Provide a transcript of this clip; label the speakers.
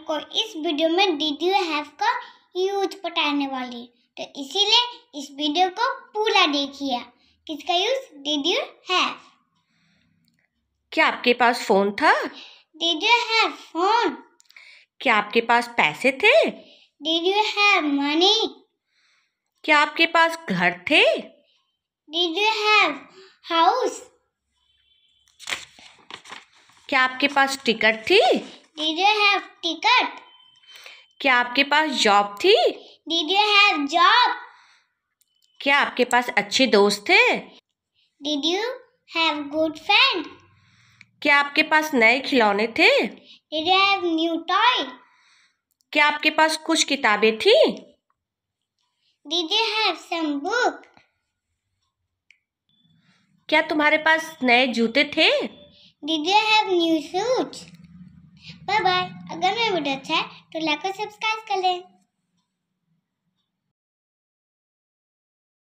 Speaker 1: आपको इस वीडियो में डिड यू हैव का यूज बताने वाली तो इसीलिए इस वीडियो को पूरा देखिए किसका यूज डिड यू हैव
Speaker 2: क्या आपके पास फोन
Speaker 3: था डिड यू हैव फोन क्या आपके पास पैसे थे डिड यू हैव मनी क्या आपके पास घर थे डिड यू हैव हाउस क्या आपके पास टिकट थी Did you have ticket? क्या आपके पास जॉब थी Did you have job? क्या आपके पास अच्छे दोस्त थे Did you have good friend? क्या आपके पास नए खिलौने थे Did you have new toy? क्या आपके पास कुछ किताबें थी Did you have some book? क्या तुम्हारे पास नए जूते थे Did you have new shoes? Bye bye अगर मेरा वीडियो अच्छा है तो लाइक और सब्सक्राइब कर लें